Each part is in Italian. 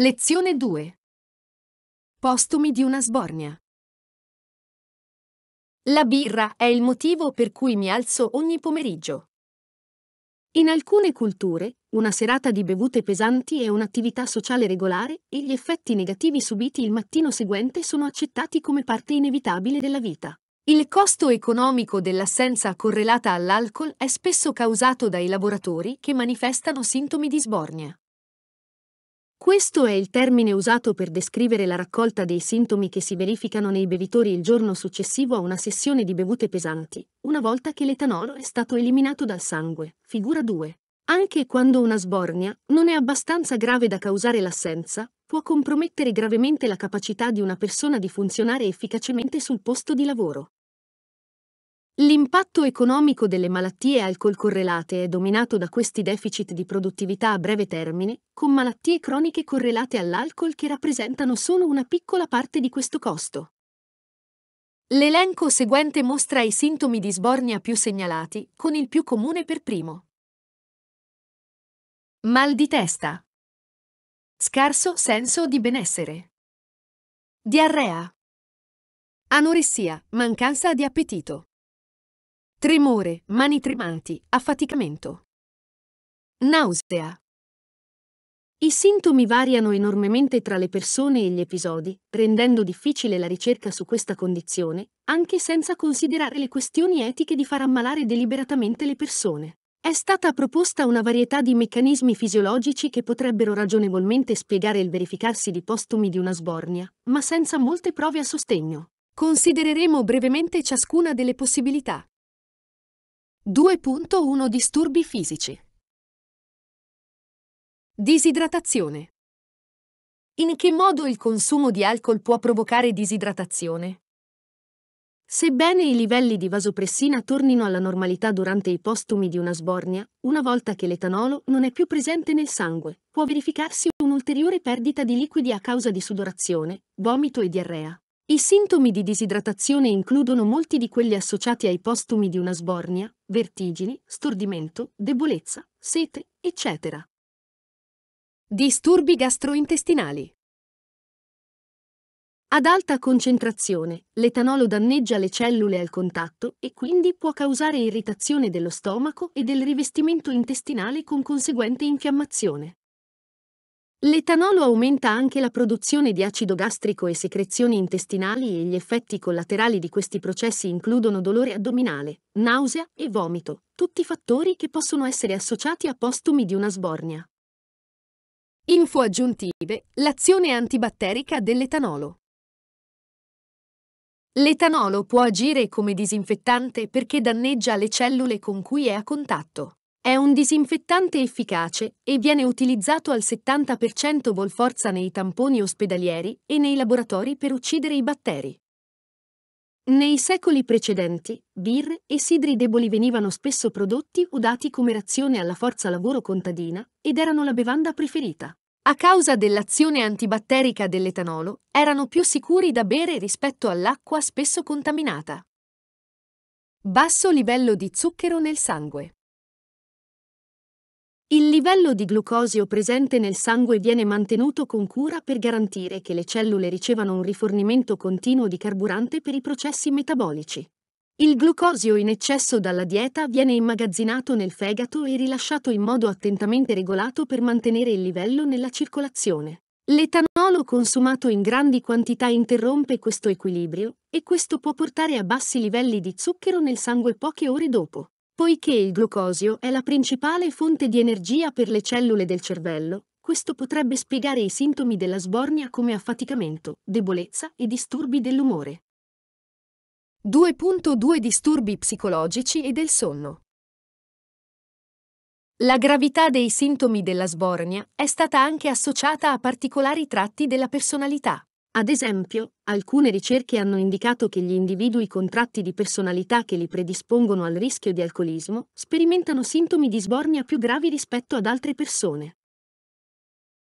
Lezione 2. Postumi di una sbornia. La birra è il motivo per cui mi alzo ogni pomeriggio. In alcune culture, una serata di bevute pesanti è un'attività sociale regolare e gli effetti negativi subiti il mattino seguente sono accettati come parte inevitabile della vita. Il costo economico dell'assenza correlata all'alcol è spesso causato dai lavoratori che manifestano sintomi di sbornia. Questo è il termine usato per descrivere la raccolta dei sintomi che si verificano nei bevitori il giorno successivo a una sessione di bevute pesanti, una volta che l'etanolo è stato eliminato dal sangue. Figura 2. Anche quando una sbornia non è abbastanza grave da causare l'assenza, può compromettere gravemente la capacità di una persona di funzionare efficacemente sul posto di lavoro. L'impatto economico delle malattie alcol correlate è dominato da questi deficit di produttività a breve termine, con malattie croniche correlate all'alcol che rappresentano solo una piccola parte di questo costo. L'elenco seguente mostra i sintomi di sbornia più segnalati, con il più comune per primo. Mal di testa. Scarso senso di benessere. Diarrea. Anoressia, mancanza di appetito. Tremore, mani tremanti, affaticamento. Nausea. I sintomi variano enormemente tra le persone e gli episodi, rendendo difficile la ricerca su questa condizione, anche senza considerare le questioni etiche di far ammalare deliberatamente le persone. È stata proposta una varietà di meccanismi fisiologici che potrebbero ragionevolmente spiegare il verificarsi di postumi di una sbornia, ma senza molte prove a sostegno. Considereremo brevemente ciascuna delle possibilità. 2.1 Disturbi fisici. Disidratazione. In che modo il consumo di alcol può provocare disidratazione? Sebbene i livelli di vasopressina tornino alla normalità durante i postumi di una sbornia, una volta che l'etanolo non è più presente nel sangue, può verificarsi un'ulteriore perdita di liquidi a causa di sudorazione, vomito e diarrea. I sintomi di disidratazione includono molti di quelli associati ai postumi di una sbornia, vertigini, stordimento, debolezza, sete, eccetera. Disturbi gastrointestinali. Ad alta concentrazione, l'etanolo danneggia le cellule al contatto e quindi può causare irritazione dello stomaco e del rivestimento intestinale con conseguente infiammazione. L'etanolo aumenta anche la produzione di acido gastrico e secrezioni intestinali e gli effetti collaterali di questi processi includono dolore addominale, nausea e vomito, tutti fattori che possono essere associati a postumi di una sbornia. Info aggiuntive, l'azione antibatterica dell'etanolo. L'etanolo può agire come disinfettante perché danneggia le cellule con cui è a contatto. È un disinfettante efficace e viene utilizzato al 70% volforza nei tamponi ospedalieri e nei laboratori per uccidere i batteri. Nei secoli precedenti, birre e sidri deboli venivano spesso prodotti o dati come razione alla forza lavoro contadina ed erano la bevanda preferita. A causa dell'azione antibatterica dell'etanolo, erano più sicuri da bere rispetto all'acqua spesso contaminata. Basso livello di zucchero nel sangue. Il livello di glucosio presente nel sangue viene mantenuto con cura per garantire che le cellule ricevano un rifornimento continuo di carburante per i processi metabolici. Il glucosio in eccesso dalla dieta viene immagazzinato nel fegato e rilasciato in modo attentamente regolato per mantenere il livello nella circolazione. L'etanolo consumato in grandi quantità interrompe questo equilibrio e questo può portare a bassi livelli di zucchero nel sangue poche ore dopo. Poiché il glucosio è la principale fonte di energia per le cellule del cervello, questo potrebbe spiegare i sintomi della sbornia come affaticamento, debolezza e disturbi dell'umore. 2.2 Disturbi psicologici e del sonno. La gravità dei sintomi della sbornia è stata anche associata a particolari tratti della personalità. Ad esempio, alcune ricerche hanno indicato che gli individui con tratti di personalità che li predispongono al rischio di alcolismo sperimentano sintomi di sbornia più gravi rispetto ad altre persone.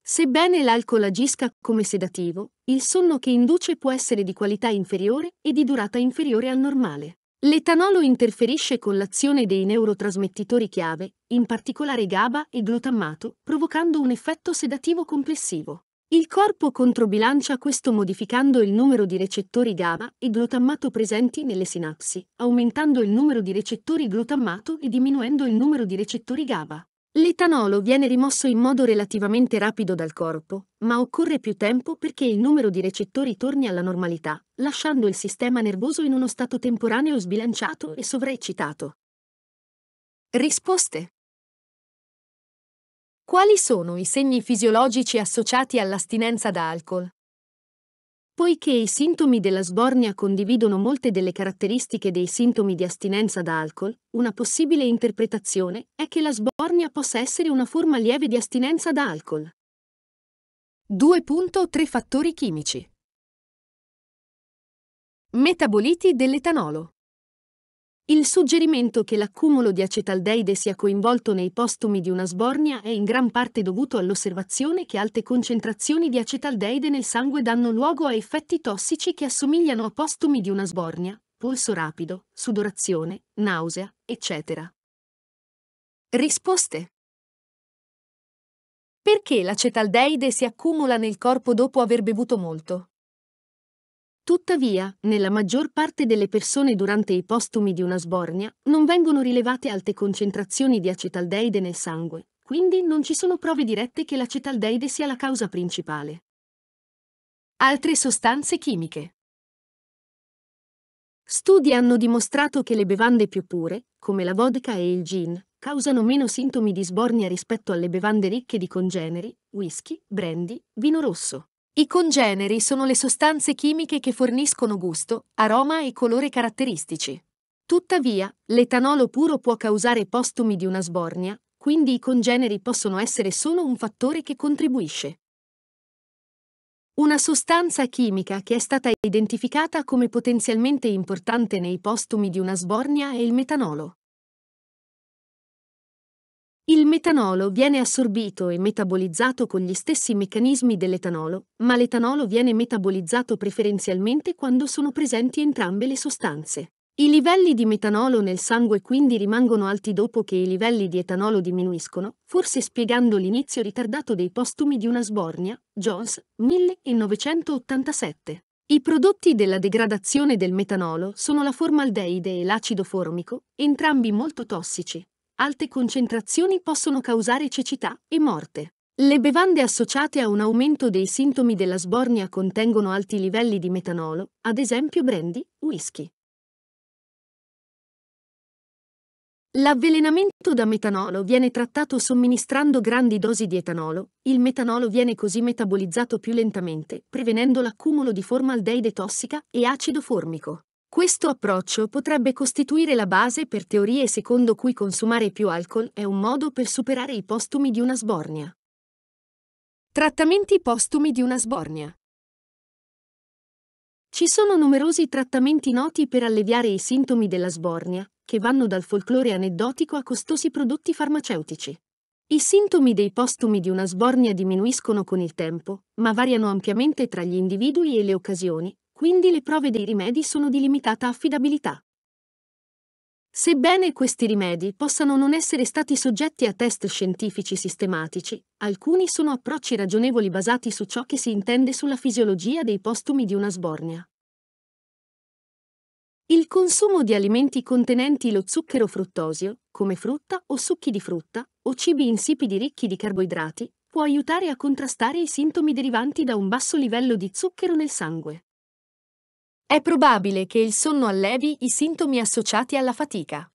Sebbene l'alcol agisca come sedativo, il sonno che induce può essere di qualità inferiore e di durata inferiore al normale. L'etanolo interferisce con l'azione dei neurotrasmettitori chiave, in particolare GABA e glutammato, provocando un effetto sedativo complessivo. Il corpo controbilancia questo modificando il numero di recettori GABA e glutammato presenti nelle sinapsi, aumentando il numero di recettori glutammato e diminuendo il numero di recettori GABA. L'etanolo viene rimosso in modo relativamente rapido dal corpo, ma occorre più tempo perché il numero di recettori torni alla normalità, lasciando il sistema nervoso in uno stato temporaneo sbilanciato e sovraeccitato. Risposte quali sono i segni fisiologici associati all'astinenza da alcol? Poiché i sintomi della sbornia condividono molte delle caratteristiche dei sintomi di astinenza da alcol, una possibile interpretazione è che la sbornia possa essere una forma lieve di astinenza da alcol. 2.3 Fattori chimici Metaboliti dell'etanolo il suggerimento che l'accumulo di acetaldeide sia coinvolto nei postumi di una sbornia è in gran parte dovuto all'osservazione che alte concentrazioni di acetaldeide nel sangue danno luogo a effetti tossici che assomigliano a postumi di una sbornia, polso rapido, sudorazione, nausea, eccetera. Risposte Perché l'acetaldeide si accumula nel corpo dopo aver bevuto molto? Tuttavia, nella maggior parte delle persone durante i postumi di una sbornia non vengono rilevate alte concentrazioni di acetaldeide nel sangue, quindi non ci sono prove dirette che l'acetaldeide sia la causa principale. Altre sostanze chimiche. Studi hanno dimostrato che le bevande più pure, come la vodka e il gin, causano meno sintomi di sbornia rispetto alle bevande ricche di congeneri, whisky, brandy, vino rosso. I congeneri sono le sostanze chimiche che forniscono gusto, aroma e colore caratteristici. Tuttavia, l'etanolo puro può causare postumi di una sbornia, quindi i congeneri possono essere solo un fattore che contribuisce. Una sostanza chimica che è stata identificata come potenzialmente importante nei postumi di una sbornia è il metanolo. Il metanolo viene assorbito e metabolizzato con gli stessi meccanismi dell'etanolo, ma l'etanolo viene metabolizzato preferenzialmente quando sono presenti entrambe le sostanze. I livelli di metanolo nel sangue quindi rimangono alti dopo che i livelli di etanolo diminuiscono, forse spiegando l'inizio ritardato dei postumi di una sbornia, Jones, 1987. I prodotti della degradazione del metanolo sono la formaldeide e l'acido formico, entrambi molto tossici, alte concentrazioni possono causare cecità e morte. Le bevande associate a un aumento dei sintomi della sbornia contengono alti livelli di metanolo, ad esempio brandy, whisky. L'avvelenamento da metanolo viene trattato somministrando grandi dosi di etanolo. Il metanolo viene così metabolizzato più lentamente, prevenendo l'accumulo di formaldeide tossica e acido formico. Questo approccio potrebbe costituire la base per teorie secondo cui consumare più alcol è un modo per superare i postumi di una sbornia. Trattamenti postumi di una sbornia. Ci sono numerosi trattamenti noti per alleviare i sintomi della sbornia, che vanno dal folklore aneddotico a costosi prodotti farmaceutici. I sintomi dei postumi di una sbornia diminuiscono con il tempo, ma variano ampiamente tra gli individui e le occasioni, quindi le prove dei rimedi sono di limitata affidabilità. Sebbene questi rimedi possano non essere stati soggetti a test scientifici sistematici, alcuni sono approcci ragionevoli basati su ciò che si intende sulla fisiologia dei postumi di una sbornia. Il consumo di alimenti contenenti lo zucchero fruttosio, come frutta o succhi di frutta, o cibi insipidi ricchi di carboidrati, può aiutare a contrastare i sintomi derivanti da un basso livello di zucchero nel sangue. È probabile che il sonno allevi i sintomi associati alla fatica.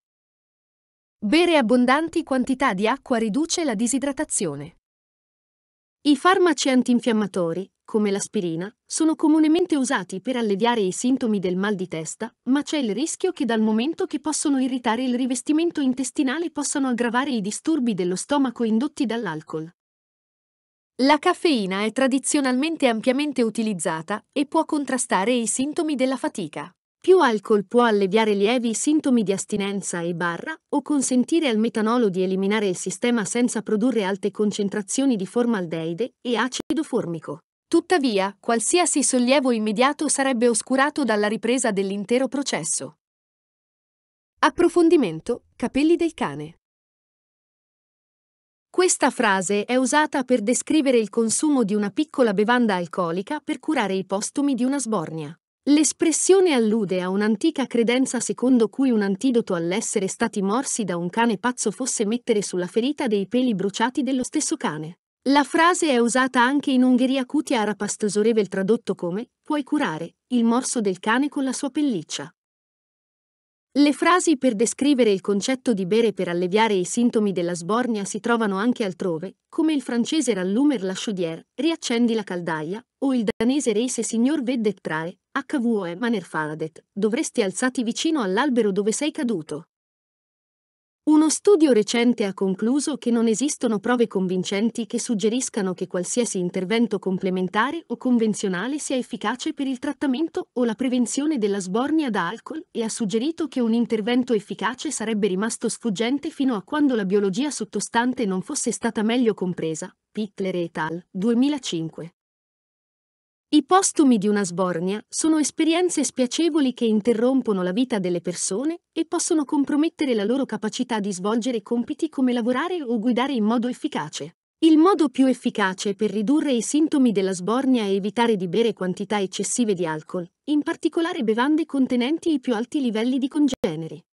Bere abbondanti quantità di acqua riduce la disidratazione. I farmaci antinfiammatori, come l'aspirina, sono comunemente usati per alleviare i sintomi del mal di testa, ma c'è il rischio che dal momento che possono irritare il rivestimento intestinale possano aggravare i disturbi dello stomaco indotti dall'alcol. La caffeina è tradizionalmente ampiamente utilizzata e può contrastare i sintomi della fatica. Più alcol può alleviare lievi sintomi di astinenza e barra o consentire al metanolo di eliminare il sistema senza produrre alte concentrazioni di formaldeide e acido formico. Tuttavia, qualsiasi sollievo immediato sarebbe oscurato dalla ripresa dell'intero processo. Approfondimento, capelli del cane. Questa frase è usata per descrivere il consumo di una piccola bevanda alcolica per curare i postumi di una sbornia. L'espressione allude a un'antica credenza secondo cui un antidoto all'essere stati morsi da un cane pazzo fosse mettere sulla ferita dei peli bruciati dello stesso cane. La frase è usata anche in Ungheria cutia arapastosorevel tradotto come puoi curare il morso del cane con la sua pelliccia. Le frasi per descrivere il concetto di bere per alleviare i sintomi della sbornia si trovano anche altrove, come il francese rallumer la chaudière, riaccendi la caldaia, o il danese reise signor veddet trae, HVOE manerfadet, dovresti alzati vicino all'albero dove sei caduto. Uno studio recente ha concluso che non esistono prove convincenti che suggeriscano che qualsiasi intervento complementare o convenzionale sia efficace per il trattamento o la prevenzione della sbornia da alcol e ha suggerito che un intervento efficace sarebbe rimasto sfuggente fino a quando la biologia sottostante non fosse stata meglio compresa. Pittler et al. 2005. I postumi di una sbornia sono esperienze spiacevoli che interrompono la vita delle persone e possono compromettere la loro capacità di svolgere compiti come lavorare o guidare in modo efficace. Il modo più efficace per ridurre i sintomi della sbornia è evitare di bere quantità eccessive di alcol, in particolare bevande contenenti i più alti livelli di congeneri.